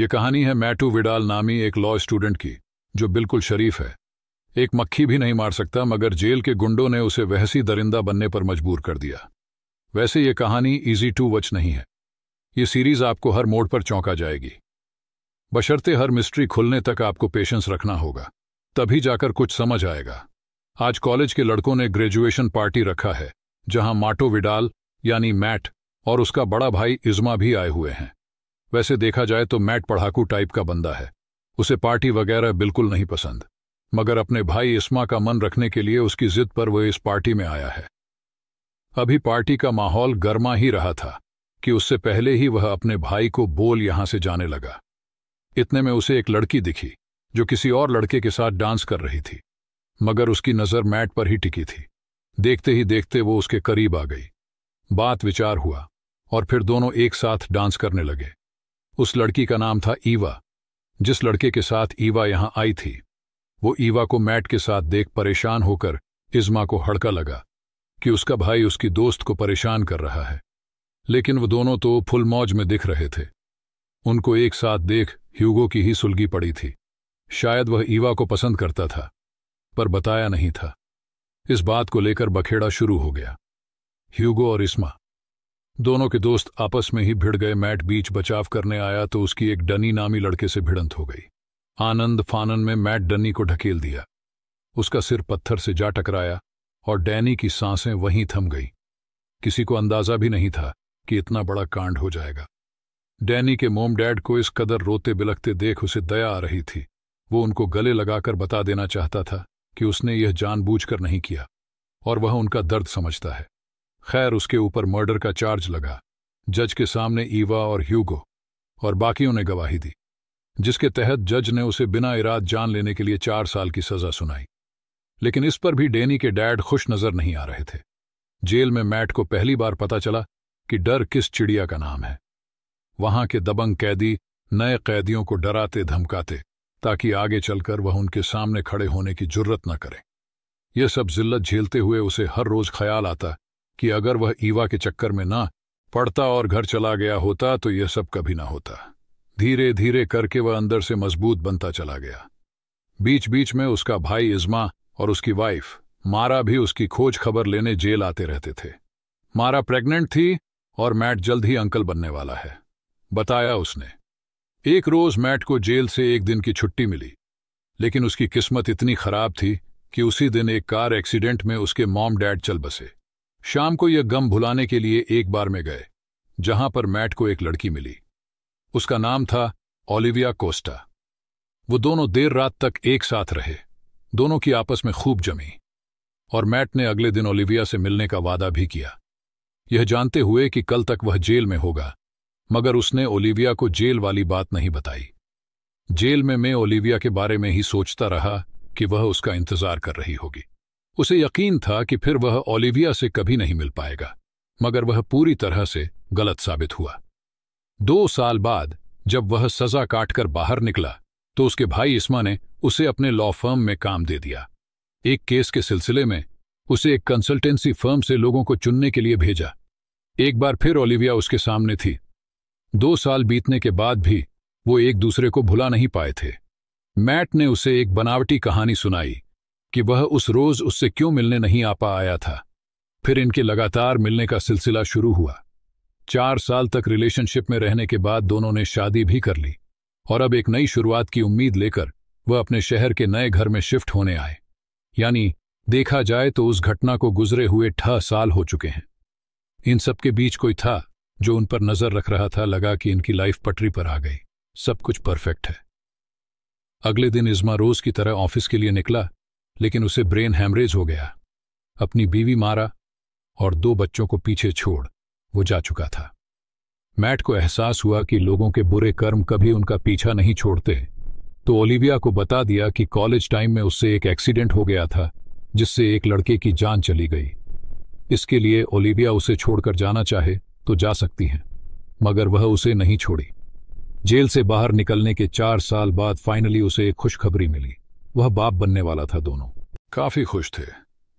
ये कहानी है मैटू विडाल नामी एक लॉ स्टूडेंट की जो बिल्कुल शरीफ है एक मक्खी भी नहीं मार सकता मगर जेल के गुंडों ने उसे वहसी दरिंदा बनने पर मजबूर कर दिया वैसे ये कहानी इजी टू वच नहीं है ये सीरीज आपको हर मोड़ पर चौंका जाएगी बशर्ते हर मिस्ट्री खुलने तक आपको पेशेंस रखना होगा तभी जाकर कुछ समझ आएगा आज कॉलेज के लड़कों ने ग्रेजुएशन पार्टी रखा है जहां माटो विडाल यानी मैट और उसका बड़ा भाई इज्मा भी आए हुए हैं वैसे देखा जाए तो मैट पढ़ाकू टाइप का बंदा है उसे पार्टी वगैरह बिल्कुल नहीं पसंद मगर अपने भाई इस्मा का मन रखने के लिए उसकी जिद पर वह इस पार्टी में आया है अभी पार्टी का माहौल गर्मा ही रहा था कि उससे पहले ही वह अपने भाई को बोल यहां से जाने लगा इतने में उसे एक लड़की दिखी जो किसी और लड़के के साथ डांस कर रही थी मगर उसकी नजर मैट पर ही टिकी थी देखते ही देखते वो उसके करीब आ गई बात विचार हुआ और फिर दोनों एक साथ डांस करने लगे उस लड़की का नाम था ईवा जिस लड़के के साथ ईवा यहां आई थी वो ईवा को मैट के साथ देख परेशान होकर इज्मा को हड़का लगा कि उसका भाई उसकी दोस्त को परेशान कर रहा है लेकिन वो दोनों तो फुल मौज में दिख रहे थे उनको एक साथ देख ह्यूगो की ही सुलगी पड़ी थी शायद वह ईवा को पसंद करता था पर बताया नहीं था इस बात को लेकर बखेड़ा शुरू हो गया ह्यूगो और इस्मा दोनों के दोस्त आपस में ही भिड़ गए मैट बीच बचाव करने आया तो उसकी एक डनी नामी लड़के से भिड़ंत हो गई आनंद फानन में मैट डनी को ढकेल दिया उसका सिर पत्थर से जा टकराया और डैनी की सांसें वहीं थम गई किसी को अंदाजा भी नहीं था कि इतना बड़ा कांड हो जाएगा डैनी के मोम डैड को इस कदर रोते बिलखते देख उसे दया आ रही थी वो उनको गले लगाकर बता देना चाहता था कि उसने यह जानबूझकर नहीं किया और वह उनका दर्द समझता है खैर उसके ऊपर मर्डर का चार्ज लगा जज के सामने ईवा और ह्यूगो और बाकियों ने गवाही दी जिसके तहत जज ने उसे बिना इराद जान लेने के लिए चार साल की सजा सुनाई लेकिन इस पर भी डेनी के डैड खुश नजर नहीं आ रहे थे जेल में मैट को पहली बार पता चला कि डर किस चिड़िया का नाम है वहां के दबंग कैदी नए कैदियों को डराते धमकाते ताकि आगे चलकर वह उनके सामने खड़े होने की जुर्रत न करें यह सब जिल्लत झेलते हुए उसे हर रोज ख्याल आता कि अगर वह ईवा के चक्कर में ना पड़ता और घर चला गया होता तो यह सब कभी ना होता धीरे धीरे करके वह अंदर से मजबूत बनता चला गया बीच बीच में उसका भाई इज्मा और उसकी वाइफ मारा भी उसकी खोज खबर लेने जेल आते रहते थे मारा प्रेग्नेंट थी और मैट जल्द ही अंकल बनने वाला है बताया उसने एक रोज मैट को जेल से एक दिन की छुट्टी मिली लेकिन उसकी किस्मत इतनी खराब थी कि उसी दिन एक कार एक्सीडेंट में उसके मॉम डैड चल बसे शाम को यह गम भुलाने के लिए एक बार में गए जहां पर मैट को एक लड़की मिली उसका नाम था ओलिविया कोस्टा वो दोनों देर रात तक एक साथ रहे दोनों की आपस में खूब जमी और मैट ने अगले दिन ओलिविया से मिलने का वादा भी किया यह जानते हुए कि कल तक वह जेल में होगा मगर उसने ओलिविया को जेल वाली बात नहीं बताई जेल में मैं ओलिविया के बारे में ही सोचता रहा कि वह उसका इंतजार कर रही होगी उसे यकीन था कि फिर वह ओलिविया से कभी नहीं मिल पाएगा मगर वह पूरी तरह से गलत साबित हुआ दो साल बाद जब वह सजा काटकर बाहर निकला तो उसके भाई इस्मा ने उसे अपने लॉ फर्म में काम दे दिया एक केस के सिलसिले में उसे एक कंसल्टेंसी फर्म से लोगों को चुनने के लिए भेजा एक बार फिर ओलिविया उसके सामने थी दो साल बीतने के बाद भी वो एक दूसरे को भुला नहीं पाए थे मैट ने उसे एक बनावटी कहानी सुनाई कि वह उस रोज उससे क्यों मिलने नहीं आ पा आया था फिर इनके लगातार मिलने का सिलसिला शुरू हुआ चार साल तक रिलेशनशिप में रहने के बाद दोनों ने शादी भी कर ली और अब एक नई शुरुआत की उम्मीद लेकर वह अपने शहर के नए घर में शिफ्ट होने आए यानी देखा जाए तो उस घटना को गुजरे हुए ठह साल हो चुके हैं इन सबके बीच कोई था जो उन पर नजर रख रहा था लगा कि इनकी लाइफ पटरी पर आ गई सब कुछ परफेक्ट है अगले दिन इजमा रोज की तरह ऑफिस के लिए निकला लेकिन उसे ब्रेन हैमरेज हो गया अपनी बीवी मारा और दो बच्चों को पीछे छोड़ वो जा चुका था मैट को एहसास हुआ कि लोगों के बुरे कर्म कभी उनका पीछा नहीं छोड़ते तो ओलिविया को बता दिया कि कॉलेज टाइम में उससे एक एक्सीडेंट हो गया था जिससे एक लड़के की जान चली गई इसके लिए ओलिविया उसे छोड़कर जाना चाहे तो जा सकती हैं मगर वह उसे नहीं छोड़ी जेल से बाहर निकलने के चार साल बाद फाइनली उसे एक खुशखबरी मिली वह बाप बनने वाला था दोनों काफी खुश थे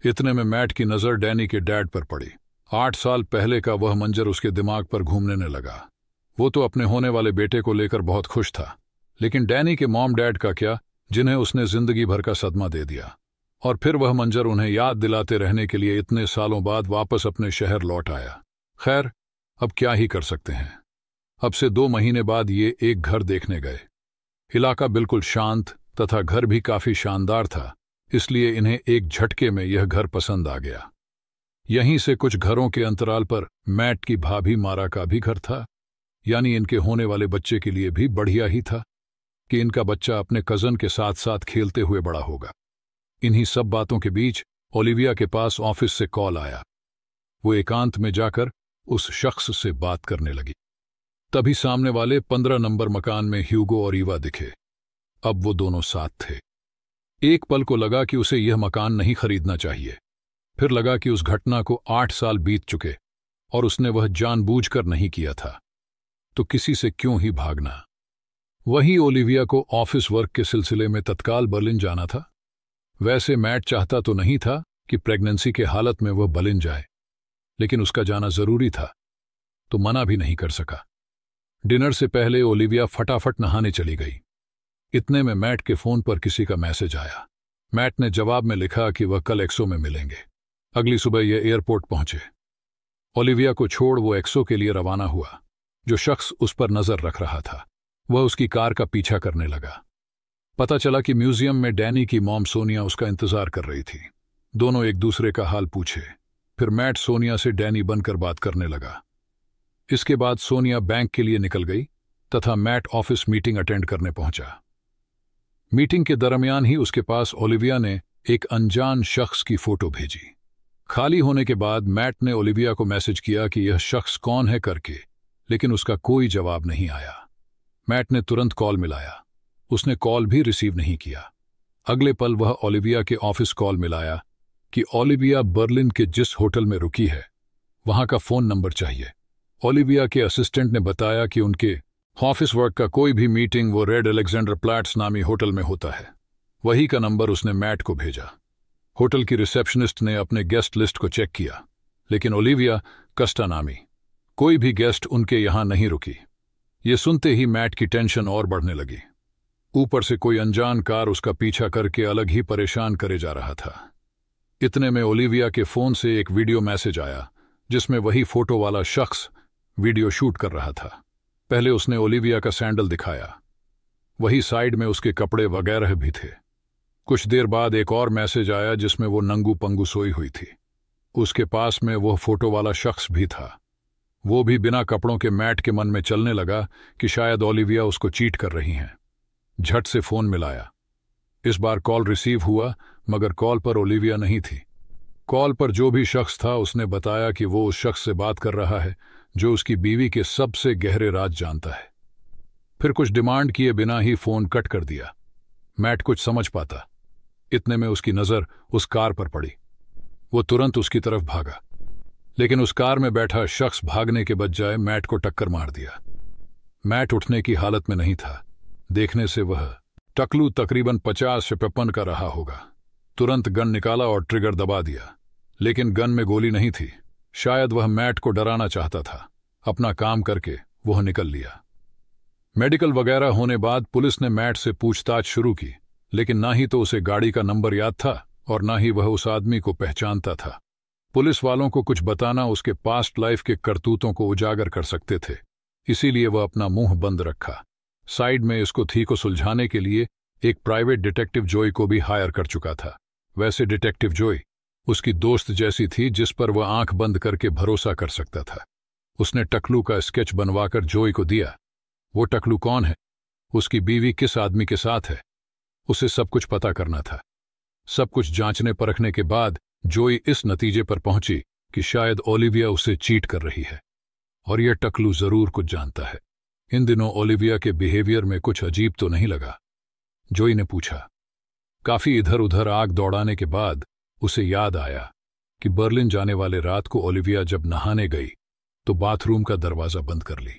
इतने में मैट की नजर डैनी के डैड पर पड़ी आठ साल पहले का वह मंजर उसके दिमाग पर घूमने ने लगा वो तो अपने होने वाले बेटे को लेकर बहुत खुश था लेकिन डैनी के मॉम डैड का क्या जिन्हें उसने जिंदगी भर का सदमा दे दिया और फिर वह मंजर उन्हें याद दिलाते रहने के लिए इतने सालों बाद वापस अपने शहर लौट आया खैर अब क्या ही कर सकते हैं अब से दो महीने बाद ये एक घर देखने गए इलाका बिल्कुल शांत तथा घर भी काफी शानदार था इसलिए इन्हें एक झटके में यह घर पसंद आ गया यहीं से कुछ घरों के अंतराल पर मैट की भाभी मारा का भी घर था यानी इनके होने वाले बच्चे के लिए भी बढ़िया ही था कि इनका बच्चा अपने कजन के साथ साथ खेलते हुए बड़ा होगा इन्हीं सब बातों के बीच ओलिविया के पास ऑफिस से कॉल आया वो एकांत में जाकर उस शख्स से बात करने लगी तभी सामने वाले पंद्रह नंबर मकान में ह्यूगो और ईवा दिखे अब वो दोनों साथ थे एक पल को लगा कि उसे यह मकान नहीं खरीदना चाहिए फिर लगा कि उस घटना को आठ साल बीत चुके और उसने वह जानबूझकर नहीं किया था तो किसी से क्यों ही भागना वहीं ओलिविया को ऑफिस वर्क के सिलसिले में तत्काल बर्लिन जाना था वैसे मैट चाहता तो नहीं था कि प्रेगनेंसी के हालत में वह बर्लिन जाए लेकिन उसका जाना जरूरी था तो मना भी नहीं कर सका डिनर से पहले ओलिविया फटाफट नहाने चली गई इतने में मैट के फोन पर किसी का मैसेज आया मैट ने जवाब में लिखा कि वह कल एक्सो में मिलेंगे अगली सुबह ये एयरपोर्ट पहुंचे ओलिविया को छोड़ वो एक्सो के लिए रवाना हुआ जो शख्स उस पर नजर रख रहा था वह उसकी कार का पीछा करने लगा पता चला कि म्यूजियम में डैनी की मॉम सोनिया उसका इंतजार कर रही थी दोनों एक दूसरे का हाल पूछे फिर मैट सोनिया से डैनी बनकर बात करने लगा इसके बाद सोनिया बैंक के लिए निकल गई तथा मैट ऑफिस मीटिंग अटेंड करने पहुंचा मीटिंग के दरमियान ही उसके पास ओलिविया ने एक अनजान शख्स की फोटो भेजी खाली होने के बाद मैट ने ओलिविया को मैसेज किया कि यह शख्स कौन है करके लेकिन उसका कोई जवाब नहीं आया मैट ने तुरंत कॉल मिलाया उसने कॉल भी रिसीव नहीं किया अगले पल वह ओलिविया के ऑफिस कॉल मिलाया कि ओलिविया बर्लिन के जिस होटल में रुकी है वहां का फोन नंबर चाहिए ओलिविया के असिस्टेंट ने बताया कि उनके ऑफिस वर्क का कोई भी मीटिंग वो रेड अलेक्जेंडर प्लैट्स नामी होटल में होता है वही का नंबर उसने मैट को भेजा होटल की रिसेप्शनिस्ट ने अपने गेस्ट लिस्ट को चेक किया लेकिन ओलिविया कस्टा नामी कोई भी गेस्ट उनके यहां नहीं रुकी ये सुनते ही मैट की टेंशन और बढ़ने लगी ऊपर से कोई अनजान कार उसका पीछा करके अलग ही परेशान करे जा रहा था इतने में ओलिविया के फोन से एक वीडियो मैसेज आया जिसमें वही फोटो वाला शख्स वीडियो शूट कर रहा था पहले उसने ओलिविया का सैंडल दिखाया वही साइड में उसके कपड़े वगैरह भी थे कुछ देर बाद एक और मैसेज आया जिसमें वो नंगू पंगू सोई हुई थी उसके पास में वह फोटो वाला शख्स भी था वो भी बिना कपड़ों के मैट के मन में चलने लगा कि शायद ओलिविया उसको चीट कर रही हैं झट से फोन मिलाया इस बार कॉल रिसीव हुआ मगर कॉल पर ओलिविया नहीं थी कॉल पर जो भी शख्स था उसने बताया कि वो उस शख्स से बात कर रहा है जो उसकी बीवी के सबसे गहरे राज जानता है फिर कुछ डिमांड किए बिना ही फोन कट कर दिया मैट कुछ समझ पाता इतने में उसकी नजर उस कार पर पड़ी वो तुरंत उसकी तरफ भागा लेकिन उस कार में बैठा शख्स भागने के बजाय मैट को टक्कर मार दिया मैट उठने की हालत में नहीं था देखने से वह टकलू तकरीबन पचास से पचपन का रहा होगा तुरंत गन निकाला और ट्रिगर दबा दिया लेकिन गन में गोली नहीं थी शायद वह मैट को डराना चाहता था अपना काम करके वह निकल लिया मेडिकल वगैरह होने बाद पुलिस ने मैट से पूछताछ शुरू की लेकिन ना ही तो उसे गाड़ी का नंबर याद था और ना ही वह उस आदमी को पहचानता था पुलिस वालों को कुछ बताना उसके पास्ट लाइफ के करतूतों को उजागर कर सकते थे इसीलिए वह अपना मुंह बंद रखा साइड में इसको थी को सुलझाने के लिए एक प्राइवेट डिटेक्टिव जोई को भी हायर कर चुका था वैसे डिटेक्टिव जोई उसकी दोस्त जैसी थी जिस पर वह आंख बंद करके भरोसा कर सकता था उसने टकलू का स्केच बनवाकर जोई को दिया वो टकलू कौन है उसकी बीवी किस आदमी के साथ है उसे सब कुछ पता करना था सब कुछ जांचने परखने के बाद जोई इस नतीजे पर पहुंची कि शायद ओलिविया उसे चीट कर रही है और यह टकलू जरूर कुछ जानता है इन दिनों ओलिविया के बिहेवियर में कुछ अजीब तो नहीं लगा जोई ने पूछा काफी इधर उधर आग दौड़ाने के बाद उसे याद आया कि बर्लिन जाने वाले रात को ओलिविया जब नहाने गई तो बाथरूम का दरवाजा बंद कर ली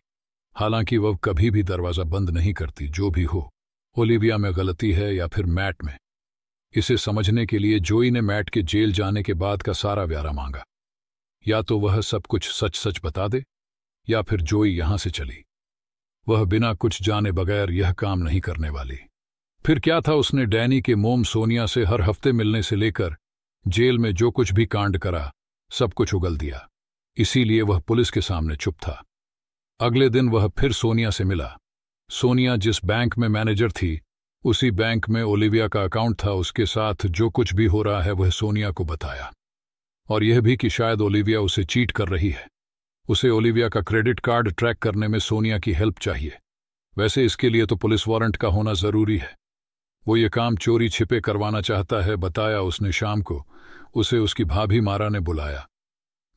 हालांकि वह कभी भी दरवाजा बंद नहीं करती जो भी हो ओलिविया में गलती है या फिर मैट में इसे समझने के लिए जोई ने मैट के जेल जाने के बाद का सारा व्यारा मांगा या तो वह सब कुछ सच सच बता दे या फिर जोई यहां से चली वह बिना कुछ जाने बगैर यह काम नहीं करने वाली फिर क्या था उसने डैनी के मोम सोनिया से हर हफ्ते मिलने से लेकर जेल में जो कुछ भी कांड करा सब कुछ उगल दिया इसीलिए वह पुलिस के सामने चुप था अगले दिन वह फिर सोनिया से मिला सोनिया जिस बैंक में मैनेजर थी उसी बैंक में ओलिविया का अकाउंट था उसके साथ जो कुछ भी हो रहा है वह सोनिया को बताया और यह भी कि शायद ओलिविया उसे चीट कर रही है उसे ओलिविया का क्रेडिट कार्ड ट्रैक करने में सोनिया की हेल्प चाहिए वैसे इसके लिए तो पुलिस वारंट का होना जरूरी है वो ये काम चोरी छिपे करवाना चाहता है बताया उसने शाम को उसे उसकी भाभी मारा ने बुलाया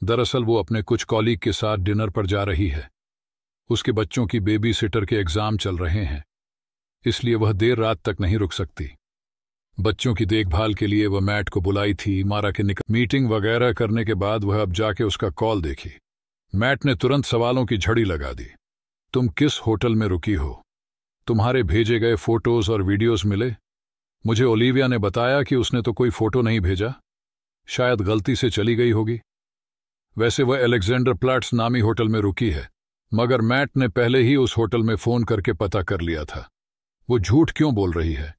दरअसल वो अपने कुछ कॉलीग के साथ डिनर पर जा रही है उसके बच्चों की बेबी सिटर के एग्जाम चल रहे हैं इसलिए वह देर रात तक नहीं रुक सकती बच्चों की देखभाल के लिए वह मैट को बुलाई थी मारा के निकल मीटिंग वगैरह करने के बाद वह अब जाके उसका कॉल देखी मैट ने तुरंत सवालों की झड़ी लगा दी तुम किस होटल में रुकी हो तुम्हारे भेजे गए फोटोज और वीडियोस मिले मुझे ओलिविया ने बताया कि उसने तो कोई फोटो नहीं भेजा शायद गलती से चली गई होगी वैसे वह एलेक्जेंडर प्लाट्स नामी होटल में रुकी है मगर मैट ने पहले ही उस होटल में फोन करके पता कर लिया था वो झूठ क्यों बोल रही है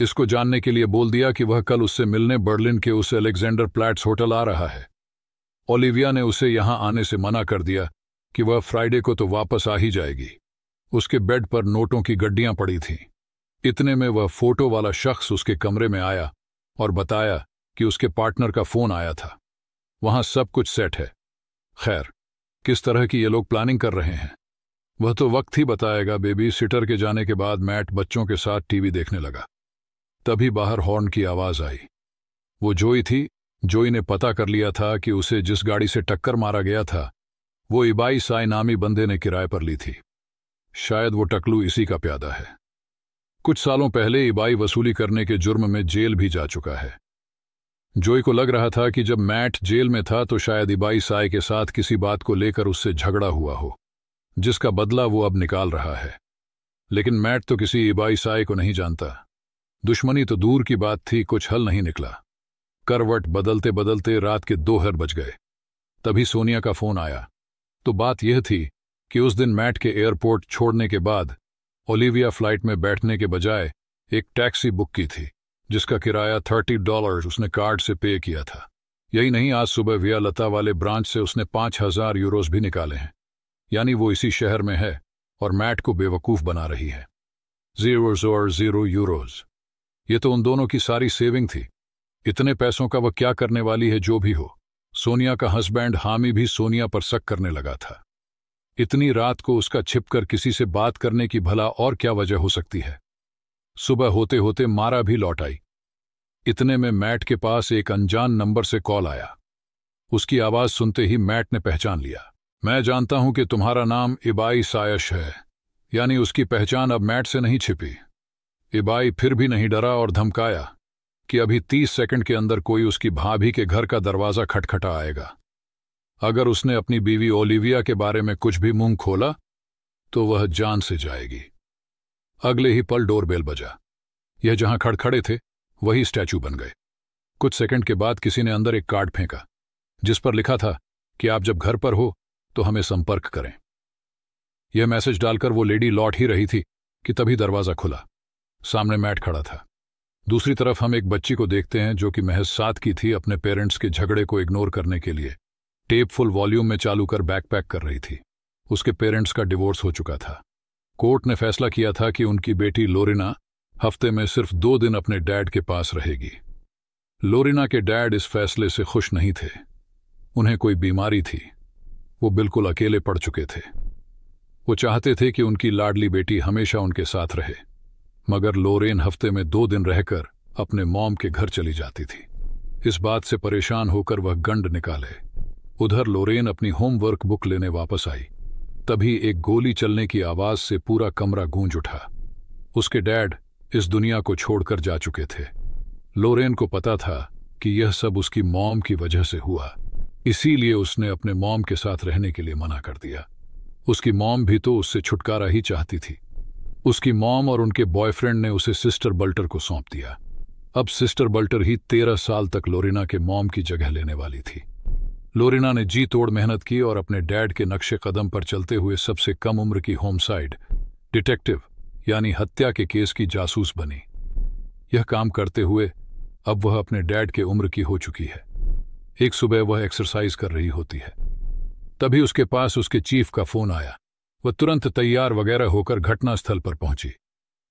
इसको जानने के लिए बोल दिया कि वह कल उससे मिलने बर्लिन के उस एलेक्जेंडर प्लैट्स होटल आ रहा है ओलिविया ने उसे यहां आने से मना कर दिया कि वह फ्राइडे को तो वापस आ ही जाएगी उसके बेड पर नोटों की गड्डियां पड़ी थीं इतने में वह फोटो वाला शख्स उसके कमरे में आया और बताया कि उसके पार्टनर का फोन आया था वहां सब कुछ सेट है खैर किस तरह की ये लोग प्लानिंग कर रहे हैं वह तो वक्त ही बताएगा बेबी सिटर के जाने के बाद मैट बच्चों के साथ टीवी देखने लगा तभी बाहर हॉर्न की आवाज आई वो जोई थी जोई ने पता कर लिया था कि उसे जिस गाड़ी से टक्कर मारा गया था वो इबाई साई नामी बंदे ने किराए पर ली थी शायद वो टकलू इसी का प्यादा है कुछ सालों पहले इबाई वसूली करने के जुर्म में जेल भी जा चुका है जोई को लग रहा था कि जब मैट जेल में था तो शायद इबाई साय के साथ किसी बात को लेकर उससे झगड़ा हुआ हो जिसका बदला वो अब निकाल रहा है लेकिन मैट तो किसी इबाई साय को नहीं जानता दुश्मनी तो दूर की बात थी कुछ हल नहीं निकला करवट बदलते बदलते रात के दोहर बज गए तभी सोनिया का फोन आया तो बात यह थी कि उस दिन मैट के एयरपोर्ट छोड़ने के बाद ओलिविया फ्लाइट में बैठने के बजाय एक टैक्सी बुक की थी जिसका किराया थर्टी डॉलर उसने कार्ड से पे किया था यही नहीं आज सुबह विया लता वाले ब्रांच से उसने पांच हजार यूरोज भी निकाले हैं यानी वो इसी शहर में है और मैट को बेवकूफ बना रही है जीरो और जीरो यूरोज ये तो उन दोनों की सारी सेविंग थी इतने पैसों का वह क्या करने वाली है जो भी हो सोनिया का हस्बैंड हामी भी सोनिया पर शक करने लगा था इतनी रात को उसका छिपकर किसी से बात करने की भला और क्या वजह हो सकती है सुबह होते होते मारा भी लौट आई इतने में मैट के पास एक अनजान नंबर से कॉल आया उसकी आवाज सुनते ही मैट ने पहचान लिया मैं जानता हूं कि तुम्हारा नाम इबाई सायश है यानी उसकी पहचान अब मैट से नहीं छिपी इबाई फिर भी नहीं डरा और धमकाया कि अभी तीस सेकंड के अंदर कोई उसकी भाभी के घर का दरवाजा खटखटा आएगा अगर उसने अपनी बीवी ओलिविया के बारे में कुछ भी मुंह खोला तो वह जान से जाएगी अगले ही पल डोरबेल बजा यह जहां खड़खड़े थे वही स्टैचू बन गए कुछ सेकंड के बाद किसी ने अंदर एक कार्ड फेंका जिस पर लिखा था कि आप जब घर पर हो तो हमें संपर्क करें यह मैसेज डालकर वो लेडी लौट ही रही थी कि तभी दरवाजा खुला सामने मैट खड़ा था दूसरी तरफ हम एक बच्ची को देखते हैं जो कि महज सात की थी अपने पेरेंट्स के झगड़े को इग्नोर करने के लिए टेप फुल वॉल्यूम में चालू कर बैकपैक कर रही थी उसके पेरेंट्स का डिवोर्स हो चुका था कोर्ट ने फैसला किया था कि उनकी बेटी लोरिना हफ्ते में सिर्फ दो दिन अपने डैड के पास रहेगी लोरिना के डैड इस फैसले से खुश नहीं थे उन्हें कोई बीमारी थी वो बिल्कुल अकेले पड़ चुके थे वो चाहते थे कि उनकी लाडली बेटी हमेशा उनके साथ रहे मगर लोरेन हफ्ते में दो दिन रहकर अपने मॉम के घर चली जाती थी इस बात से परेशान होकर वह गंड निकाले उधर लोरेन अपनी होमवर्क बुक लेने वापस आई तभी एक गोली चलने की आवाज से पूरा कमरा गूंज उठा उसके डैड इस दुनिया को छोड़कर जा चुके थे लोरेन को पता था कि यह सब उसकी मॉम की वजह से हुआ इसीलिए उसने अपने मॉम के साथ रहने के लिए मना कर दिया उसकी मॉम भी तो उससे छुटकारा ही चाहती थी उसकी मॉम और उनके बॉयफ्रेंड ने उसे सिस्टर बल्टर को सौंप दिया अब सिस्टर बल्टर ही तेरह साल तक लोरेना के मॉम की जगह लेने वाली थी लोरिना ने जी तोड़ मेहनत की और अपने डैड के नक्शे कदम पर चलते हुए सबसे कम उम्र की होमसाइड डिटेक्टिव यानी हत्या के केस की जासूस बनी यह काम करते हुए अब वह अपने डैड के उम्र की हो चुकी है एक सुबह वह एक्सरसाइज कर रही होती है तभी उसके पास उसके चीफ का फोन आया वह तुरंत तैयार वगैरह होकर घटनास्थल पर पहुंची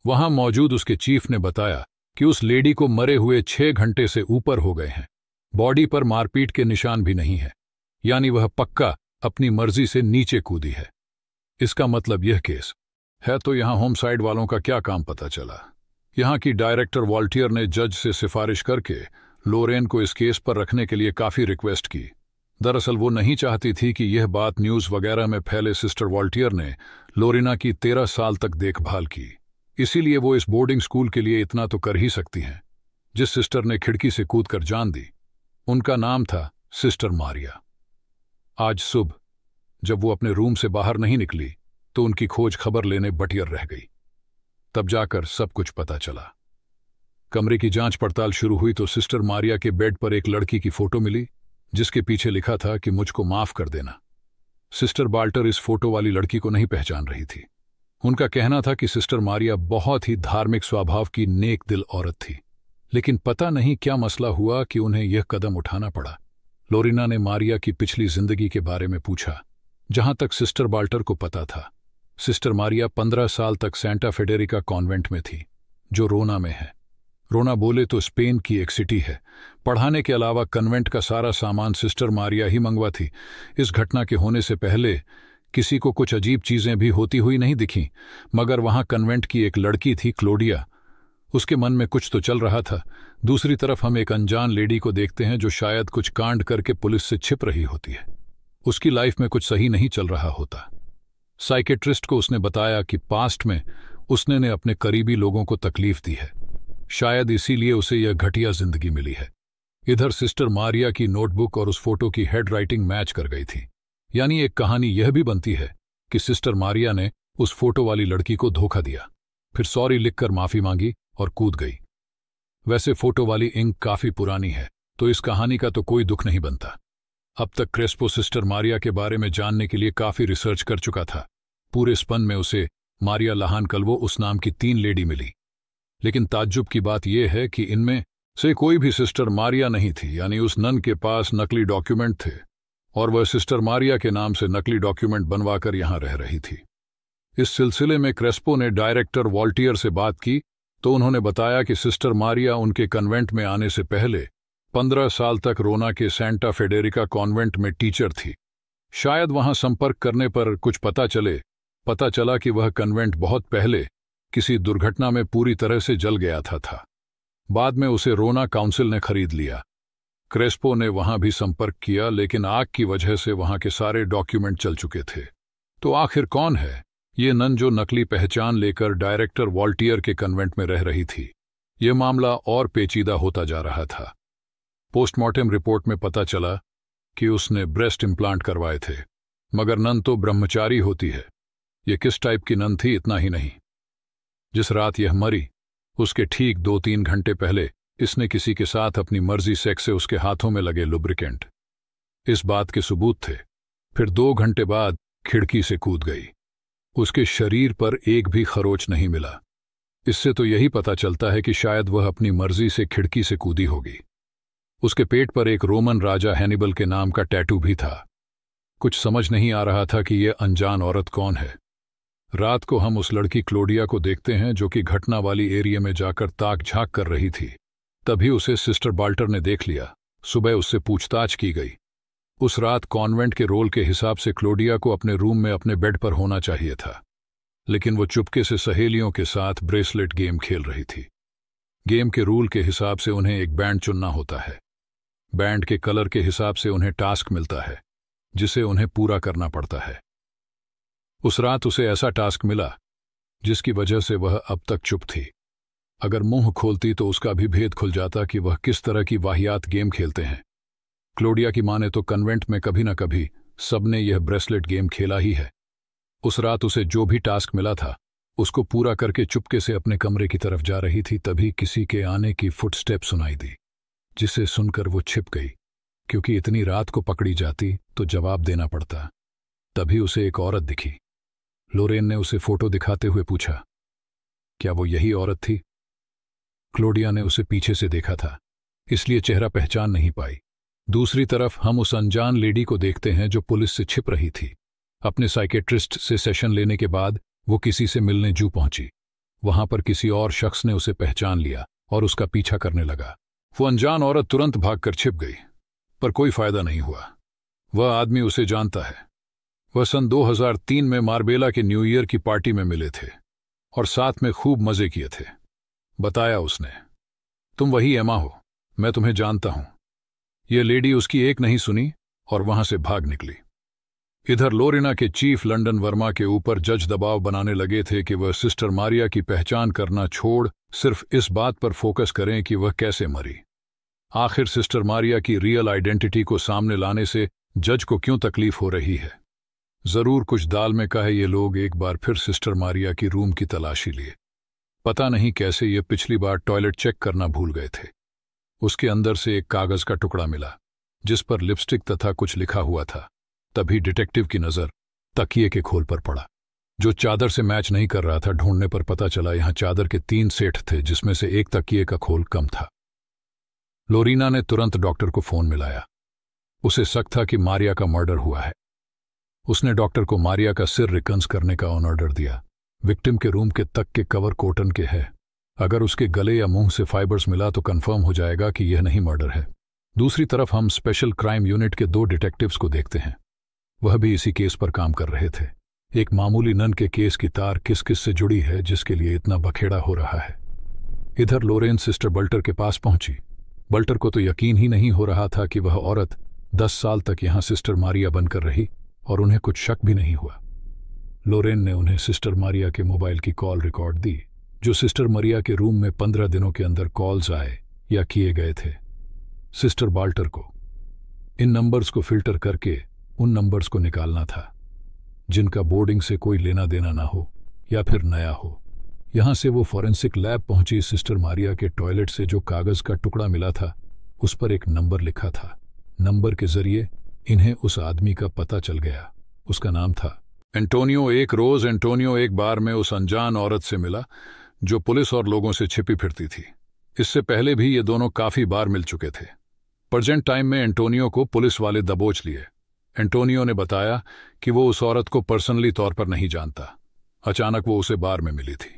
वहां मौजूद उसके चीफ ने बताया कि उस लेडी को मरे हुए छह घंटे से ऊपर हो गए हैं बॉडी पर मारपीट के निशान भी नहीं है यानी वह पक्का अपनी मर्जी से नीचे कूदी है इसका मतलब यह केस है तो यहां होमसाइड वालों का क्या काम पता चला यहां की डायरेक्टर वॉल्टियर ने जज से सिफारिश करके लोरेन को इस केस पर रखने के लिए काफी रिक्वेस्ट की दरअसल वो नहीं चाहती थी कि यह बात न्यूज वगैरह में फैले सिस्टर वॉल्टियर ने लोरिना की तेरह साल तक देखभाल की इसीलिए वो इस बोर्डिंग स्कूल के लिए इतना तो कर ही सकती हैं जिस सिस्टर ने खिड़की से कूद जान दी उनका नाम था सिस्टर मारिया आज सुबह जब वो अपने रूम से बाहर नहीं निकली तो उनकी खोज खबर लेने बटियर रह गई तब जाकर सब कुछ पता चला कमरे की जांच पड़ताल शुरू हुई तो सिस्टर मारिया के बेड पर एक लड़की की फोटो मिली जिसके पीछे लिखा था कि मुझको माफ कर देना सिस्टर बाल्टर इस फोटो वाली लड़की को नहीं पहचान रही थी उनका कहना था कि सिस्टर मारिया बहुत ही धार्मिक स्वभाव की नेक दिल औरत थी लेकिन पता नहीं क्या मसला हुआ कि उन्हें यह कदम उठाना पड़ा लोरिना ने मारिया की पिछली जिंदगी के बारे में पूछा जहां तक सिस्टर बाल्टर को पता था सिस्टर मारिया पंद्रह साल तक सेंटा फेडेरिका कॉन्वेंट में थी जो रोना में है रोना बोले तो स्पेन की एक सिटी है पढ़ाने के अलावा कन्वेंट का सारा सामान सिस्टर मारिया ही मंगवा थी इस घटना के होने से पहले किसी को कुछ अजीब चीजें भी होती हुई नहीं दिखीं मगर वहां कन्वेंट की एक लड़की थी क्लोडिया उसके मन में कुछ तो चल रहा था दूसरी तरफ हम एक अनजान लेडी को देखते हैं जो शायद कुछ कांड करके पुलिस से छिप रही होती है उसकी लाइफ में कुछ सही नहीं चल रहा होता साइकेट्रिस्ट को उसने बताया कि पास्ट में उसने ने अपने करीबी लोगों को तकलीफ दी है शायद इसीलिए उसे यह घटिया जिंदगी मिली है इधर सिस्टर मारिया की नोटबुक और उस फोटो की हेड राइटिंग मैच कर गई थी यानी एक कहानी यह भी बनती है कि सिस्टर मारिया ने उस फोटो वाली लड़की को धोखा दिया फिर सॉरी लिखकर माफी मांगी और कूद गई वैसे फोटो वाली इंक काफी पुरानी है तो इस कहानी का तो कोई दुख नहीं बनता अब तक क्रेस्पो सिस्टर मारिया के बारे में जानने के लिए काफी रिसर्च कर चुका था पूरे स्पन में उसे मारिया लहान कलवो उस नाम की तीन लेडी मिली लेकिन ताज्जुब की बात यह है कि इनमें से कोई भी सिस्टर मारिया नहीं थी यानी उस नन के पास नकली डॉक्यूमेंट थे और वह सिस्टर मारिया के नाम से नकली डॉक्यूमेंट बनवाकर यहां रह रही थी इस सिलसिले में क्रेस्पो ने डायरेक्टर वॉल्टियर से बात की तो उन्होंने बताया कि सिस्टर मारिया उनके कन्वेंट में आने से पहले पंद्रह साल तक रोना के सेंटा फेडेरिका कॉन्वेंट में टीचर थी शायद वहां संपर्क करने पर कुछ पता चले पता चला कि वह कन्वेंट बहुत पहले किसी दुर्घटना में पूरी तरह से जल गया था था बाद में उसे रोना काउंसिल ने खरीद लिया क्रेस्पो ने वहां भी संपर्क किया लेकिन आग की वजह से वहां के सारे डॉक्यूमेंट चल चुके थे तो आखिर कौन है ये नन जो नकली पहचान लेकर डायरेक्टर वॉल्टियर के कन्वेंट में रह रही थी ये मामला और पेचीदा होता जा रहा था पोस्टमार्टम रिपोर्ट में पता चला कि उसने ब्रेस्ट इम्प्लांट करवाए थे मगर नन तो ब्रह्मचारी होती है ये किस टाइप की नन थी इतना ही नहीं जिस रात यह मरी उसके ठीक दो तीन घंटे पहले इसने किसी के साथ अपनी मर्जी सेक्स से उसके हाथों में लगे लुब्रिकेंट इस बात के सबूत थे फिर दो घंटे बाद खिड़की से कूद गई उसके शरीर पर एक भी खरोच नहीं मिला इससे तो यही पता चलता है कि शायद वह अपनी मर्जी से खिड़की से कूदी होगी उसके पेट पर एक रोमन राजा हैनिबल के नाम का टैटू भी था कुछ समझ नहीं आ रहा था कि यह अनजान औरत कौन है रात को हम उस लड़की क्लोडिया को देखते हैं जो कि घटना वाली एरिया में जाकर ताक झाक कर रही थी तभी उसे सिस्टर बाल्टर ने देख लिया सुबह उससे पूछताछ की गई उस रात कॉन्वेंट के रोल के हिसाब से क्लोडिया को अपने रूम में अपने बेड पर होना चाहिए था लेकिन वो चुपके से सहेलियों के साथ ब्रेसलेट गेम खेल रही थी गेम के रूल के हिसाब से उन्हें एक बैंड चुनना होता है बैंड के कलर के हिसाब से उन्हें टास्क मिलता है जिसे उन्हें पूरा करना पड़ता है उस रात उसे ऐसा टास्क मिला जिसकी वजह से वह अब तक चुप थी अगर मुंह खोलती तो उसका भी भेद खुल जाता कि वह किस तरह की वाहियात गेम खेलते हैं क्लोडिया की माने तो कन्वेंट में कभी ना कभी सबने यह ब्रेसलेट गेम खेला ही है उस रात उसे जो भी टास्क मिला था उसको पूरा करके चुपके से अपने कमरे की तरफ जा रही थी तभी किसी के आने की फुटस्टेप सुनाई दी जिसे सुनकर वो छिप गई क्योंकि इतनी रात को पकड़ी जाती तो जवाब देना पड़ता तभी उसे एक औरत दिखी लोरेन ने उसे फोटो दिखाते हुए पूछा क्या वो यही औरत थी क्लोडिया ने उसे पीछे से देखा था इसलिए चेहरा पहचान नहीं पाई दूसरी तरफ हम उस अनजान लेडी को देखते हैं जो पुलिस से छिप रही थी अपने साइकेट्रिस्ट से सेशन लेने के बाद वो किसी से मिलने जू पहुंची वहां पर किसी और शख्स ने उसे पहचान लिया और उसका पीछा करने लगा वो अनजान औरत तुरंत भागकर छिप गई पर कोई फायदा नहीं हुआ वह आदमी उसे जानता है वह सन 2003 में मार्बेला के न्यू ईयर की पार्टी में मिले थे और साथ में खूब मजे किए थे बताया उसने तुम वही एमा हो मैं तुम्हें जानता हूं ये लेडी उसकी एक नहीं सुनी और वहां से भाग निकली इधर लोरिना के चीफ लंडन वर्मा के ऊपर जज दबाव बनाने लगे थे कि वह सिस्टर मारिया की पहचान करना छोड़ सिर्फ इस बात पर फोकस करें कि वह कैसे मरी आखिर सिस्टर मारिया की रियल आइडेंटिटी को सामने लाने से जज को क्यों तकलीफ हो रही है जरूर कुछ दाल में कहे ये लोग एक बार फिर सिस्टर मारिया की रूम की तलाशी लिए पता नहीं कैसे ये पिछली बार टॉयलेट चेक करना भूल गए थे उसके अंदर से एक कागज का टुकड़ा मिला जिस पर लिपस्टिक तथा कुछ लिखा हुआ था तभी डिटेक्टिव की नजर तकिए के खोल पर पड़ा जो चादर से मैच नहीं कर रहा था ढूंढने पर पता चला यहां चादर के तीन सेठ थे जिसमें से एक तकिए का खोल कम था लोरीना ने तुरंत डॉक्टर को फोन मिलाया उसे शक था कि मारिया का मर्डर हुआ है उसने डॉक्टर को मारिया का सिर रिकन्स करने का ऑन ऑर्डर दिया विक्टिम के रूम के तक के कवर कॉटन के है अगर उसके गले या मुंह से फाइबर्स मिला तो कंफर्म हो जाएगा कि यह नहीं मर्डर है दूसरी तरफ हम स्पेशल क्राइम यूनिट के दो डिटेक्टिव्स को देखते हैं वह भी इसी केस पर काम कर रहे थे एक मामूली नन के केस की तार किस किस से जुड़ी है जिसके लिए इतना बखेड़ा हो रहा है इधर लोरेन सिस्टर बल्टर के पास पहुंची बल्टर को तो यकीन ही नहीं हो रहा था कि वह औरत दस साल तक यहां सिस्टर मारिया बनकर रही और उन्हें कुछ शक भी नहीं हुआ लोरेन ने उन्हें सिस्टर मारिया के मोबाइल की कॉल रिकॉर्ड दी जो सिस्टर मरिया के रूम में पंद्रह दिनों के अंदर कॉल्स आए या किए गए थे सिस्टर बाल्टर को इन नंबर्स को फिल्टर करके उन नंबर्स को निकालना था जिनका बोर्डिंग से कोई लेना देना ना हो या फिर नया हो यहां से वो फॉरेंसिक लैब पहुंची सिस्टर मारिया के टॉयलेट से जो कागज का टुकड़ा मिला था उस पर एक नंबर लिखा था नंबर के जरिए इन्हें उस आदमी का पता चल गया उसका नाम था एंटोनियो एक रोज एंटोनियो एक बार में उस अनजान औरत से मिला जो पुलिस और लोगों से छिपी फिरती थी इससे पहले भी ये दोनों काफी बार मिल चुके थे प्रजेंट टाइम में एंटोनियो को पुलिस वाले दबोच लिए एंटोनियो ने बताया कि वो उस औरत को पर्सनली तौर पर नहीं जानता अचानक वो उसे बार में मिली थी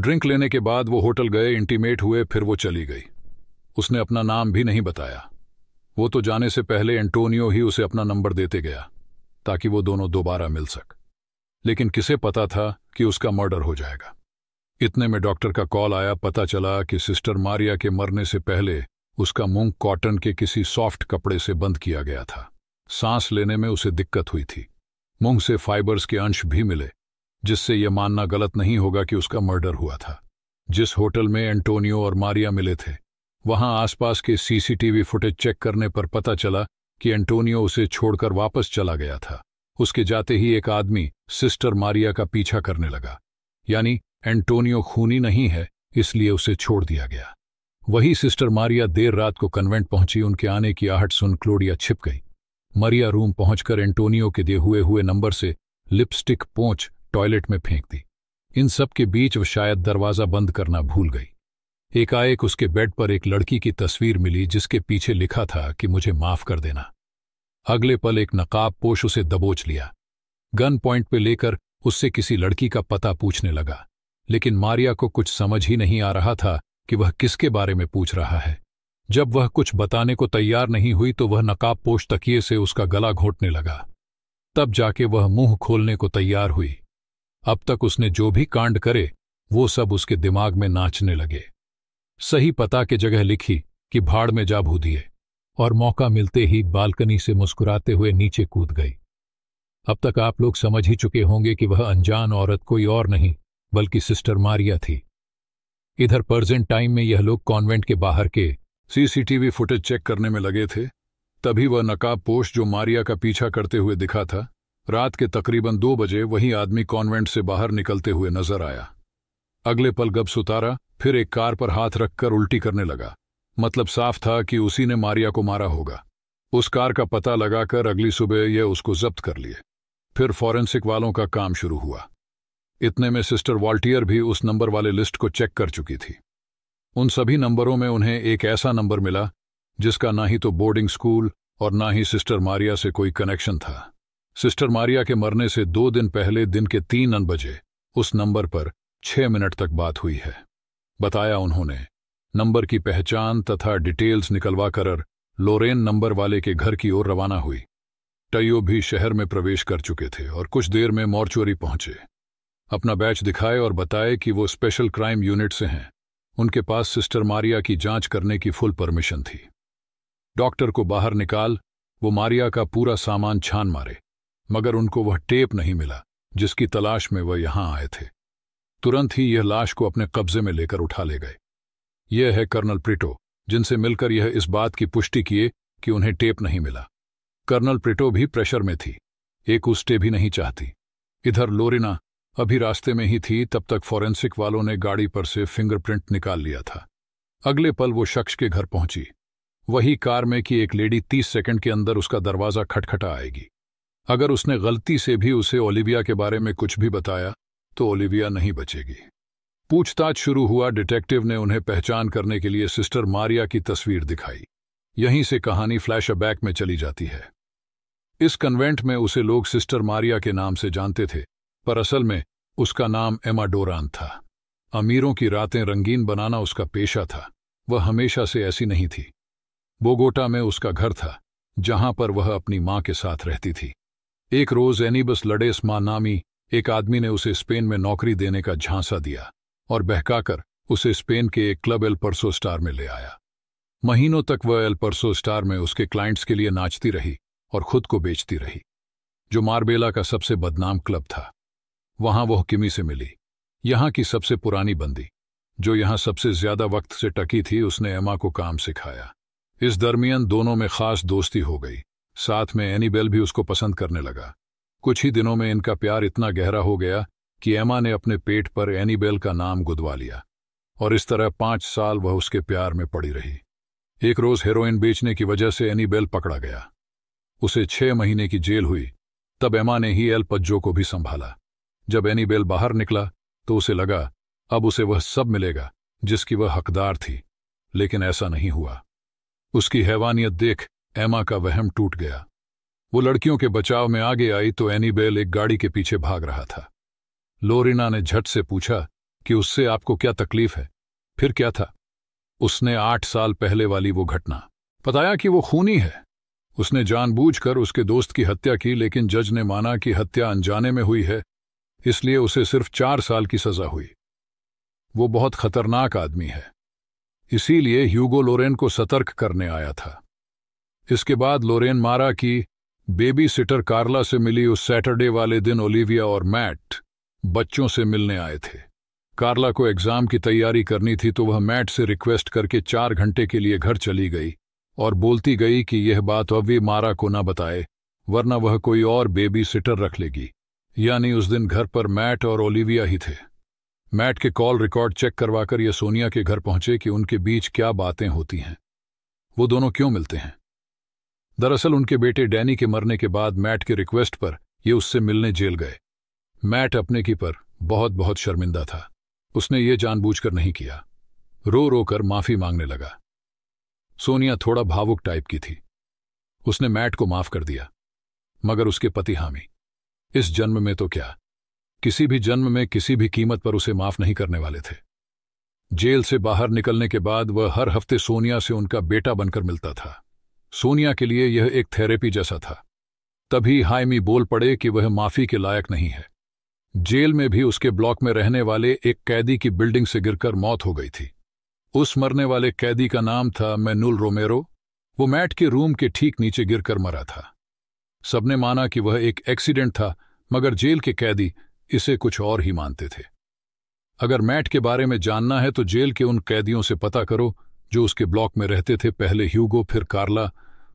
ड्रिंक लेने के बाद वो होटल गए इंटीमेट हुए फिर वो चली गई उसने अपना नाम भी नहीं बताया वो तो जाने से पहले एंटोनियो ही उसे अपना नंबर देते गया ताकि वो दोनों दोबारा मिल सक लेकिन किसे पता था कि उसका मर्डर हो जाएगा इतने में डॉक्टर का कॉल आया पता चला कि सिस्टर मारिया के मरने से पहले उसका मुंह कॉटन के किसी सॉफ्ट कपड़े से बंद किया गया था सांस लेने में उसे दिक्कत हुई थी मुंह से फाइबर्स के अंश भी मिले जिससे यह मानना गलत नहीं होगा कि उसका मर्डर हुआ था जिस होटल में एंटोनियो और मारिया मिले थे वहां आसपास के सीसीटीवी फुटेज चेक करने पर पता चला कि एंटोनियो उसे छोड़कर वापस चला गया था उसके जाते ही एक आदमी सिस्टर मारिया का पीछा करने लगा यानी एंटोनियो खूनी नहीं है इसलिए उसे छोड़ दिया गया वही सिस्टर मारिया देर रात को कन्वेंट पहुंची उनके आने की आहट सुन क्लोडिया छिप गई मरिया रूम पहुंचकर एंटोनियो के दिए हुए हुए नंबर से लिपस्टिक पोंछ टॉयलेट में फेंक दी इन सब के बीच वह शायद दरवाजा बंद करना भूल गई एकाएक उसके बेड पर एक लड़की की तस्वीर मिली जिसके पीछे लिखा था कि मुझे माफ कर देना अगले पल एक नकाब पोश उसे दबोच लिया गन पॉइंट पे लेकर उससे किसी लड़की का पता पूछने लगा लेकिन मारिया को कुछ समझ ही नहीं आ रहा था कि वह किसके बारे में पूछ रहा है जब वह कुछ बताने को तैयार नहीं हुई तो वह पोष तकिए से उसका गला घोटने लगा तब जाके वह मुंह खोलने को तैयार हुई अब तक उसने जो भी कांड करे वो सब उसके दिमाग में नाचने लगे सही पता के जगह लिखी कि भाड़ में जा भूदिए और मौका मिलते ही बालकनी से मुस्कुराते हुए नीचे कूद गई अब तक आप लोग समझ ही चुके होंगे कि वह अनजान औरत कोई और नहीं बल्कि सिस्टर मारिया थी इधर पर्जेंट टाइम में यह लोग कॉन्वेंट के बाहर के सीसीटीवी फुटेज चेक करने में लगे थे तभी वह नकाब पोष जो मारिया का पीछा करते हुए दिखा था रात के तकरीबन दो बजे वही आदमी कॉन्वेंट से बाहर निकलते हुए नजर आया अगले पल गप सुतारा फिर एक कार पर हाथ रखकर उल्टी करने लगा मतलब साफ था कि उसी ने मारिया को मारा होगा उस कार का पता लगाकर अगली सुबह यह उसको जब्त कर लिए फिर फॉरेंसिक वालों का काम शुरू हुआ इतने में सिस्टर वॉल्टियर भी उस नंबर वाले लिस्ट को चेक कर चुकी थी उन सभी नंबरों में उन्हें एक ऐसा नंबर मिला जिसका ना ही तो बोर्डिंग स्कूल और ना ही सिस्टर मारिया से कोई कनेक्शन था सिस्टर मारिया के मरने से दो दिन पहले दिन के तीन बजे उस नंबर पर छह मिनट तक बात हुई है बताया उन्होंने नंबर की पहचान तथा डिटेल्स निकलवा कर लोरेन नंबर वाले के घर की ओर रवाना हुई टयो भी शहर में प्रवेश कर चुके थे और कुछ देर में मॉर्चुरी पहुंचे अपना बैच दिखाए और बताए कि वो स्पेशल क्राइम यूनिट से हैं उनके पास सिस्टर मारिया की जांच करने की फुल परमिशन थी डॉक्टर को बाहर निकाल वो मारिया का पूरा सामान छान मारे मगर उनको वह टेप नहीं मिला जिसकी तलाश में वह यहां आए थे तुरंत ही यह लाश को अपने कब्जे में लेकर उठा ले गए यह है कर्नल प्रिटो जिनसे मिलकर यह इस बात की पुष्टि किए कि उन्हें टेप नहीं मिला कर्नल प्रिटो भी प्रेशर में थी एक टे भी नहीं चाहती इधर लोरिना अभी रास्ते में ही थी तब तक फॉरेंसिक वालों ने गाड़ी पर से फिंगरप्रिंट निकाल लिया था अगले पल वो शख्स के घर पहुंची वही कार में कि एक लेडी तीस सेकंड के अंदर उसका दरवाजा खटखटा आएगी अगर उसने गलती से भी उसे ओलिविया के बारे में कुछ भी बताया तो ओलिविया नहीं बचेगी पूछताछ शुरू हुआ डिटेक्टिव ने उन्हें पहचान करने के लिए सिस्टर मारिया की तस्वीर दिखाई यहीं से कहानी फ्लैश में चली जाती है इस कन्वेंट में उसे लोग सिस्टर मारिया के नाम से जानते थे पर असल में उसका नाम एमाडोरान था अमीरों की रातें रंगीन बनाना उसका पेशा था वह हमेशा से ऐसी नहीं थी बोगोटा में उसका घर था जहां पर वह अपनी मां के साथ रहती थी एक रोज एनीबस लडेस मां नामी एक आदमी ने उसे स्पेन में नौकरी देने का झांसा दिया और बहकाकर उसे स्पेन के एक क्लब एल परसो स्टार में ले आया महीनों तक वह एल परसो स्टार में उसके क्लाइंट्स के लिए नाचती रही और खुद को बेचती रही जो मारबेला का सबसे बदनाम क्लब था वहां वह किमी से मिली यहां की सबसे पुरानी बंदी जो यहां सबसे ज्यादा वक्त से टकी थी उसने एमा को काम सिखाया इस दरमियान दोनों में खास दोस्ती हो गई साथ में एनीबेल भी उसको पसंद करने लगा कुछ ही दिनों में इनका प्यार इतना गहरा हो गया कि एमा ने अपने पेट पर एनीबेल का नाम गुदवा लिया और इस तरह पांच साल वह उसके प्यार में पड़ी रही एक रोज हेरोइन बेचने की वजह से एनीबेल पकड़ा गया उसे छह महीने की जेल हुई तब एमा ने ही एल पज्जो को भी संभाला जब एनी बेल बाहर निकला तो उसे लगा अब उसे वह सब मिलेगा जिसकी वह हकदार थी लेकिन ऐसा नहीं हुआ उसकी हैवानियत देख एमा का वहम टूट गया वो लड़कियों के बचाव में आगे आई तो एनीबेल एक गाड़ी के पीछे भाग रहा था लोरिना ने झट से पूछा कि उससे आपको क्या तकलीफ है फिर क्या था उसने आठ साल पहले वाली वो घटना बताया कि वो खूनी है उसने जानबूझकर उसके दोस्त की हत्या की लेकिन जज ने माना कि हत्या अनजाने में हुई है इसलिए उसे सिर्फ चार साल की सजा हुई वो बहुत खतरनाक आदमी है इसीलिए ह्यूगो लोरेन को सतर्क करने आया था इसके बाद लोरेन मारा कि बेबी सिटर कार्ला से मिली उस सैटरडे वाले दिन ओलिविया और मैट बच्चों से मिलने आए थे कार्ला को एग्जाम की तैयारी करनी थी तो वह मैट से रिक्वेस्ट करके चार घंटे के लिए घर चली गई और बोलती गई कि यह बात अब भी मारा को ना बताए वरना वह कोई और बेबी सिटर रख लेगी यानी उस दिन घर पर मैट और ओलिविया ही थे मैट के कॉल रिकॉर्ड चेक करवाकर यह सोनिया के घर पहुंचे कि उनके बीच क्या बातें होती हैं वो दोनों क्यों मिलते हैं दरअसल उनके बेटे डैनी के मरने के बाद मैट के रिक्वेस्ट पर ये उससे मिलने जेल गए मैट अपने की पर बहुत बहुत शर्मिंदा था उसने ये जानबूझकर नहीं किया रो रो कर माफी मांगने लगा सोनिया थोड़ा भावुक टाइप की थी उसने मैट को माफ कर दिया मगर उसके पति हामी इस जन्म में तो क्या किसी भी जन्म में किसी भी कीमत पर उसे माफ नहीं करने वाले थे जेल से बाहर निकलने के बाद वह हर हफ्ते सोनिया से उनका बेटा बनकर मिलता था सोनिया के लिए यह एक थेरेपी जैसा था तभी हायमी बोल पड़े कि वह माफी के लायक नहीं है जेल में भी उसके ब्लॉक में रहने वाले एक कैदी की बिल्डिंग से गिरकर मौत हो गई थी उस मरने वाले कैदी का नाम था मैनुल रोमेरो वो मैट के रूम के ठीक नीचे गिरकर मरा था सबने माना कि वह एक एक्सीडेंट था मगर जेल के कैदी इसे कुछ और ही मानते थे अगर मैट के बारे में जानना है तो जेल के उन कैदियों से पता करो जो उसके ब्लॉक में रहते थे पहले ह्यूगो फिर कार्ला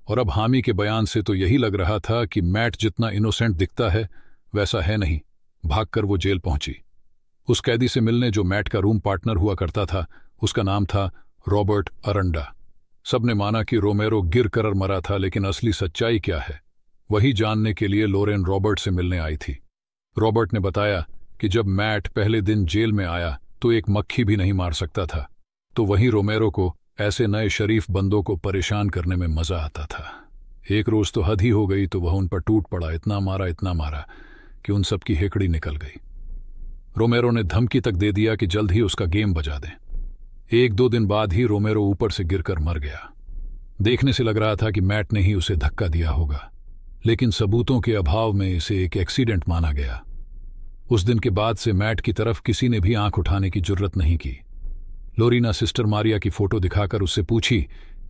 और अब हामी के बयान से तो यही लग रहा था कि मैट जितना इनोसेंट दिखता है वैसा है नहीं भागकर वो जेल पहुंची उस कैदी से मिलने जो मैट का रूम पार्टनर हुआ करता था उसका नाम था रॉबर्ट अरंडा सबने माना कि रोमेरो गिर मरा था लेकिन असली सच्चाई क्या है वही जानने के लिए लोरेन रॉबर्ट से मिलने आई थी रॉबर्ट ने बताया कि जब मैट पहले दिन जेल में आया तो एक मक्खी भी नहीं मार सकता था तो वहीं रोमेरो को ऐसे नए शरीफ बंदों को परेशान करने में मजा आता था एक रोज तो हद ही हो गई तो वह उन पर टूट पड़ा इतना मारा इतना मारा कि उन सबकी हेकड़ी निकल गई रोमेरो ने धमकी तक दे दिया कि जल्द ही उसका गेम बजा दें एक दो दिन बाद ही रोमेरो ऊपर से गिरकर मर गया देखने से लग रहा था कि मैट ने ही उसे धक्का दिया होगा लेकिन सबूतों के अभाव में इसे एक एक्सीडेंट माना गया उस दिन के बाद से मैट की तरफ किसी ने भी आंख उठाने की जरूरत नहीं की लोरीना सिस्टर मारिया की फोटो दिखाकर उससे पूछी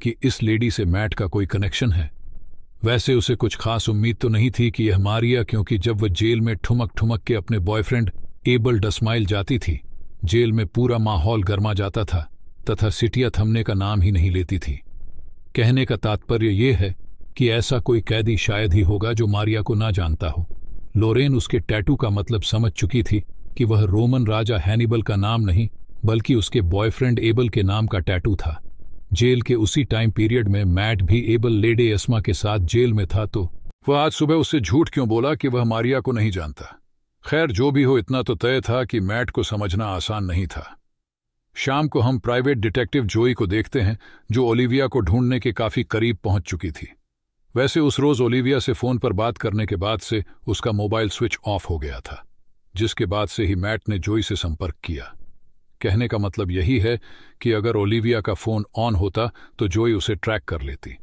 कि इस लेडी से मैट का कोई कनेक्शन है वैसे उसे कुछ खास उम्मीद तो नहीं थी कि यह मारिया क्योंकि जब वह जेल में ठुमक ठुमक के अपने बॉयफ्रेंड एबल डस्माइल जाती थी जेल में पूरा माहौल गर्मा जाता था तथा सिटिया थमने का नाम ही नहीं लेती थी कहने का तात्पर्य यह है कि ऐसा कोई कैदी शायद ही होगा जो मारिया को ना जानता हो लोरेन उसके टैटू का मतलब समझ चुकी थी कि वह रोमन राजा हैनिबल का नाम नहीं बल्कि उसके बॉयफ्रेंड एबल के नाम का टैटू था जेल के उसी टाइम पीरियड में मैट भी एबल लेडे एस्मा के साथ जेल में था तो वह आज सुबह उससे झूठ क्यों बोला कि वह मारिया को नहीं जानता खैर जो भी हो इतना तो तय था कि मैट को समझना आसान नहीं था शाम को हम प्राइवेट डिटेक्टिव जोई को देखते हैं जो ओलिविया को ढूंढने के काफी करीब पहुंच चुकी थी वैसे उस रोज ओलिविया से फोन पर बात करने के बाद से उसका मोबाइल स्विच ऑफ हो गया था जिसके बाद से ही मैट ने जोई से संपर्क किया कहने का मतलब यही है कि अगर ओलिविया का फोन ऑन होता तो जोई उसे ट्रैक कर लेती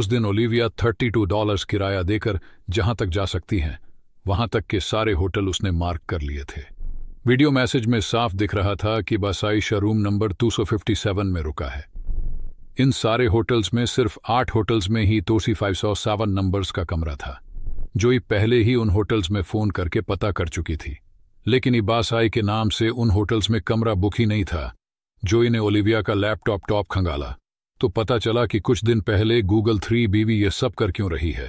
उस दिन ओलिविया थर्टी टू डॉलर्स किराया देकर जहां तक जा सकती हैं वहां तक के सारे होटल उसने मार्क कर लिए थे वीडियो मैसेज में साफ दिख रहा था कि बासाइशा रूम नंबर 257 में रुका है इन सारे होटल्स में सिर्फ आठ होटल्स में ही तोसी फाइव सौ सावन नंबर्स का कमरा था जोई पहले ही उन होटल्स में फ़ोन करके पता कर चुकी थी लेकिन इबासाई के नाम से उन होटल्स में कमरा बुक ही नहीं था जोई ने ओलिविया का लैपटॉप टॉप खंगाला तो पता चला कि कुछ दिन पहले गूगल थ्री बीवी ये सब कर क्यों रही है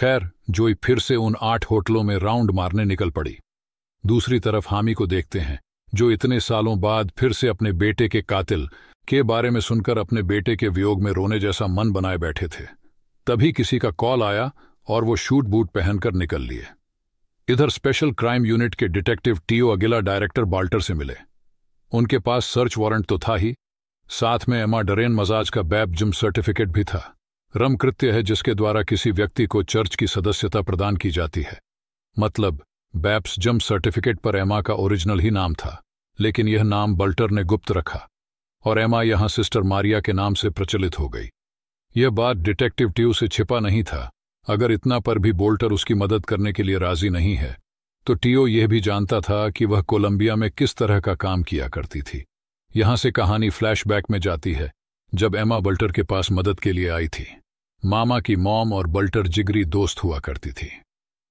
खैर जोई फिर से उन आठ होटलों में राउंड मारने निकल पड़ी दूसरी तरफ हामी को देखते हैं जो इतने सालों बाद फिर से अपने बेटे के कातिल के बारे में सुनकर अपने बेटे के वियोग में रोने जैसा मन बनाए बैठे थे तभी किसी का कॉल आया और वो शूट बूट पहनकर निकल लिए इधर स्पेशल क्राइम यूनिट के डिटेक्टिव टीओ अगिला डायरेक्टर बाल्टर से मिले उनके पास सर्च वारंट तो था ही साथ में एमा डरेन मजाज का बैब जिम सर्टिफिकेट भी था रम कृत्य है जिसके द्वारा किसी व्यक्ति को चर्च की सदस्यता प्रदान की जाती है मतलब बैप्स जम सर्टिफिकेट पर एमा का ओरिजिनल ही नाम था लेकिन यह नाम बल्टर ने गुप्त रखा और एमा यहां सिस्टर मारिया के नाम से प्रचलित हो गई यह बात डिटेक्टिव ट्यू से छिपा नहीं था अगर इतना पर भी बोल्टर उसकी मदद करने के लिए राजी नहीं है तो टीओ यह भी जानता था कि वह कोलंबिया में किस तरह का काम किया करती थी यहां से कहानी फ्लैशबैक में जाती है जब एमा बल्टर के पास मदद के लिए आई थी मामा की मॉम और बल्टर जिगरी दोस्त हुआ करती थी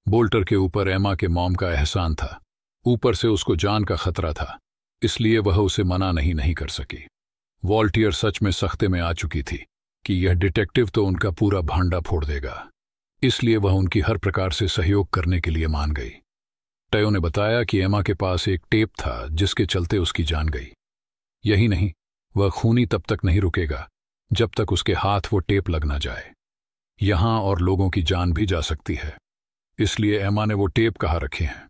बोल्टर के ऊपर एमा के मॉम का एहसान था ऊपर से उसको जान का खतरा था इसलिए वह उसे मना नहीं नहीं कर सकी वॉल्टियर सच में सख्ते में आ चुकी थी कि यह डिटेक्टिव तो उनका पूरा भांडा फोड़ देगा इसलिए वह उनकी हर प्रकार से सहयोग करने के लिए मान गई टयो ने बताया कि एमा के पास एक टेप था जिसके चलते उसकी जान गई यही नहीं वह खूनी तब तक नहीं रुकेगा जब तक उसके हाथ वो टेप लग ना जाए यहां और लोगों की जान भी जा सकती है इसलिए एमा ने वो टेप कहा रखे हैं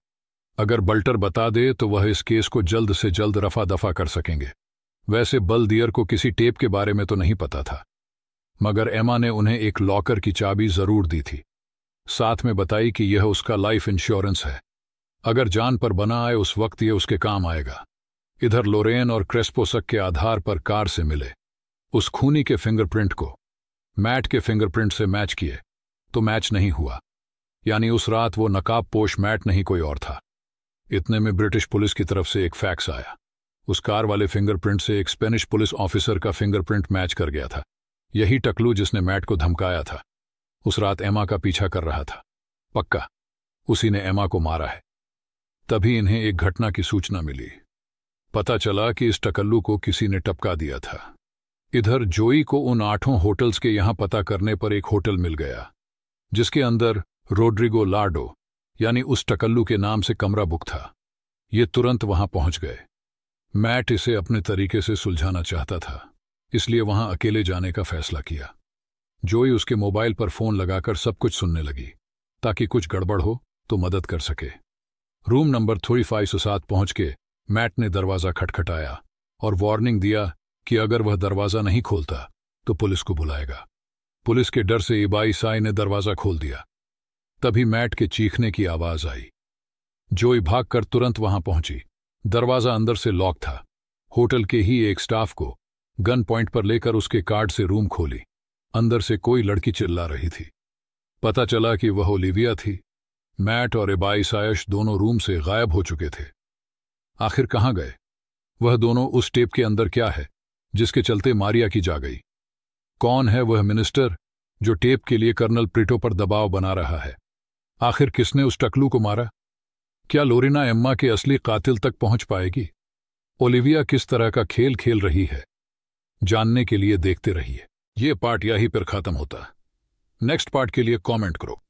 अगर बल्टर बता दे तो वह इस केस को जल्द से जल्द रफा दफा कर सकेंगे वैसे बल दियर को किसी टेप के बारे में तो नहीं पता था मगर एमा ने उन्हें एक लॉकर की चाबी जरूर दी थी साथ में बताई कि यह उसका लाइफ इंश्योरेंस है अगर जान पर बना आए उस वक्त यह उसके काम आएगा इधर लोरेन और क्रेस्पोसक के आधार पर कार से मिले उस खूनी के फिंगरप्रिंट को मैट के फिंगरप्रिंट से मैच किए तो मैच नहीं हुआ यानी उस रात वो नकाब पोश मैट नहीं कोई और था इतने में ब्रिटिश पुलिस की तरफ से एक फैक्स आया उस कार वाले फिंगरप्रिंट से एक स्पेनिश पुलिस ऑफिसर का फिंगरप्रिंट मैच कर गया था यही टकलू जिसने मैट को धमकाया था उस रात एमा का पीछा कर रहा था पक्का उसी ने एमा को मारा है तभी इन्हें एक घटना की सूचना मिली पता चला कि इस टकल्लू को किसी ने टपका दिया था इधर जोई को उन आठों होटल्स के यहां पता करने पर एक होटल मिल गया जिसके अंदर रोड्रिगो लार्डो यानी उस टकल्लू के नाम से कमरा बुक था ये तुरंत वहां पहुंच गए मैट इसे अपने तरीके से सुलझाना चाहता था इसलिए वहां अकेले जाने का फैसला किया जोई उसके मोबाइल पर फोन लगाकर सब कुछ सुनने लगी ताकि कुछ गड़बड़ हो तो मदद कर सके रूम नंबर थ्री फाइव सौ सात पहुंच के मैट ने दरवाजा खटखटाया और वार्निंग दिया कि अगर वह दरवाजा नहीं खोलता तो पुलिस को बुलाएगा पुलिस के डर से इबाई साई ने दरवाजा खोल दिया तभी मैट के चीखने की आवाज आई जोई भागकर तुरंत वहां पहुंची दरवाजा अंदर से लॉक था होटल के ही एक स्टाफ को गन पॉइंट पर लेकर उसके कार्ड से रूम खोली अंदर से कोई लड़की चिल्ला रही थी पता चला कि वह ओलिविया थी मैट और एबाइसायश दोनों रूम से गायब हो चुके थे आखिर कहाँ गए वह दोनों उस टेप के अंदर क्या है जिसके चलते मारिया की जा गई कौन है वह मिनिस्टर जो टेप के लिए कर्नल प्रिटो पर दबाव बना रहा है आखिर किसने उस टकलू को मारा क्या लोरिना एम्मा के असली कातिल तक पहुंच पाएगी ओलिविया किस तरह का खेल खेल रही है जानने के लिए देखते रहिए ये पार्ट यही पर खत्म होता नेक्स्ट पार्ट के लिए कमेंट करो